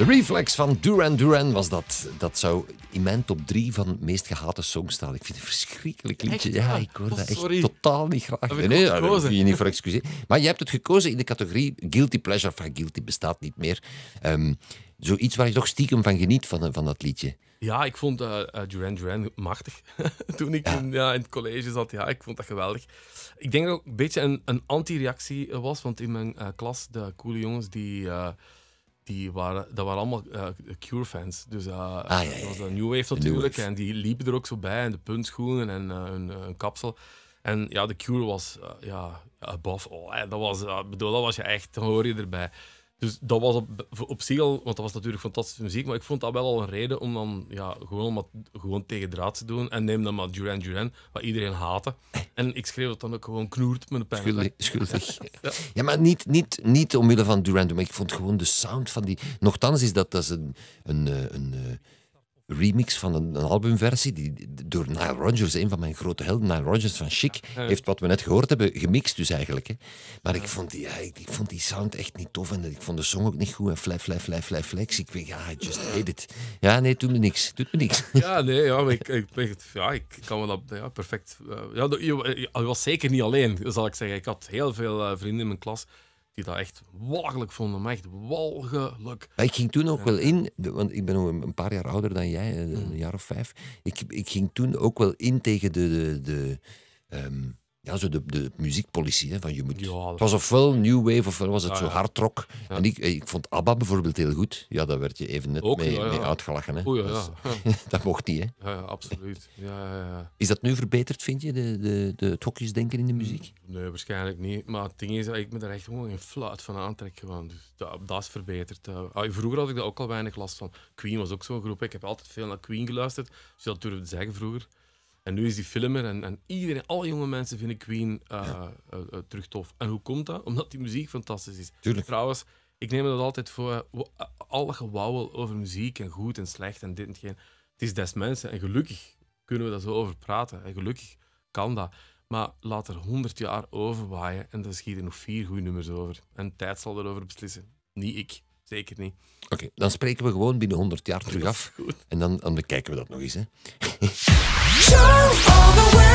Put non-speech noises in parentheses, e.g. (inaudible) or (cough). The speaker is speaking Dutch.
De reflex van Duran Duran was dat. Dat zou in mijn top 3 van de meest gehate songs staan. Ik vind het een verschrikkelijk liedje. ja, ah, ik hoor oh, dat echt totaal niet graag. nee, nee daar je niet voor excuseren. Maar je hebt het gekozen in de categorie Guilty Pleasure. Van Guilty bestaat niet meer. Ehm, zoiets waar je toch stiekem van geniet van, van dat liedje. Ja, ik vond eh, eh, Duran Duran machtig. (laughs) Toen ik In, ja, in, het college zat, ja, ik vond dat geweldig. Ik denk dat ook een beetje een, een anti-reactie was, want in mijn eh, klas, de coole jongens die die waren, dat waren allemaal eh, Cure-fans. Dus dat eh, ah, was een New Wave natuurlijk. en die liepen er ook zo bij. En de puntschoenen en een eh, kapsel. En ja, de Cure was ja, above all. Dat, was, bedoel, dat was je echt, dan hoor je erbij. Dus dat was op, op zich al, want dat was natuurlijk fantastische muziek, maar ik vond dat wel al een reden om dan ja, gewoon, maar, gewoon tegen draad te doen. En neem dan maar Duran Duran, wat iedereen haatte. En ik schreef dat dan ook gewoon knoert met een pijn. Schuldig. (laughs) Ja. maar niet, niet, niet omwille van Duran Duran, maar ik vond gewoon de sound van die... Nochtans is dat, dat is een, een, eh, een, eh, remix van een, een albumversie. Die, door Nile Rodgers, een van mijn grote helden. Nile Rodgers van Chic heeft wat we net gehoord hebben gemixt dus eigenlijk. Hè. Maar ik vond, die, ik, vond die sound echt niet tof en ik vond de song ook niet goed. En fly, fly, fly, fly, flex. Ik weet, ja, I just hate it. Ja, nee, doet me niks. Doet me niks. (laughs) Ja, nee, ja, maar ik, ik, ja, ik kan wel dat ja, perfect... Eh, ja, je, was zeker niet alleen, zal ik zeggen. Ik had heel veel eh, vrienden in mijn klas dat echt walgelijk vonden. echt walgelijk. ik ging toen ook wel in, want ik ben een paar jaar ouder dan jij, eh, een mm. jaar of vijf. Ik, ik ging toen ook wel in tegen de... de, de ehm, ja, zo de, de muziekpolitie. Hè, van je moet, het was ofwel New Wave ofwel was het ah, zo hard rock. En ik, eh, ik vond ABBA bijvoorbeeld heel goed. Ja, daar werd je even net mee, mee, uitgelachen. Hè. ja. Dus (laughs) dat mocht niet, hè? Ja, absoluut. Is dat nu verbeterd, vind je, de, de, de, het hokjesdenken in de muziek? Mm, nee, waarschijnlijk niet. Maar het ding is dat ik me daar echt gewoon geen fluit van aantrek. Dus dat, dat, is verbeterd. Eh. Ah, vroeger had ik daar ook al weinig last van. Queen was ook zo'n groep. Ik heb altijd veel naar Queen geluisterd. Dus dat durfde zeggen vroeger. En nu is die film er en, en iedereen, alle jonge mensen vinden Queen eh, eh, eh, terug tof. En hoe komt dat? Omdat die muziek fantastisch is. Tuurlijk. Trouwens, ik neem dat altijd voor, alle gewauwel over muziek en goed en slecht en dit en geen. Het is des mensen en gelukkig kunnen we daar zo over praten. En gelukkig kan dat. Maar laat er honderd jaar overwaaien en dan schieten nog vier goede nummers over. En tijd zal erover beslissen. Niet ik. Zeker niet. Oké, dan spreken we gewoon binnen 100 jaar terug af. Goed. En dan, dan bekijken we dat nog eens. Hè. (laughs) show all the way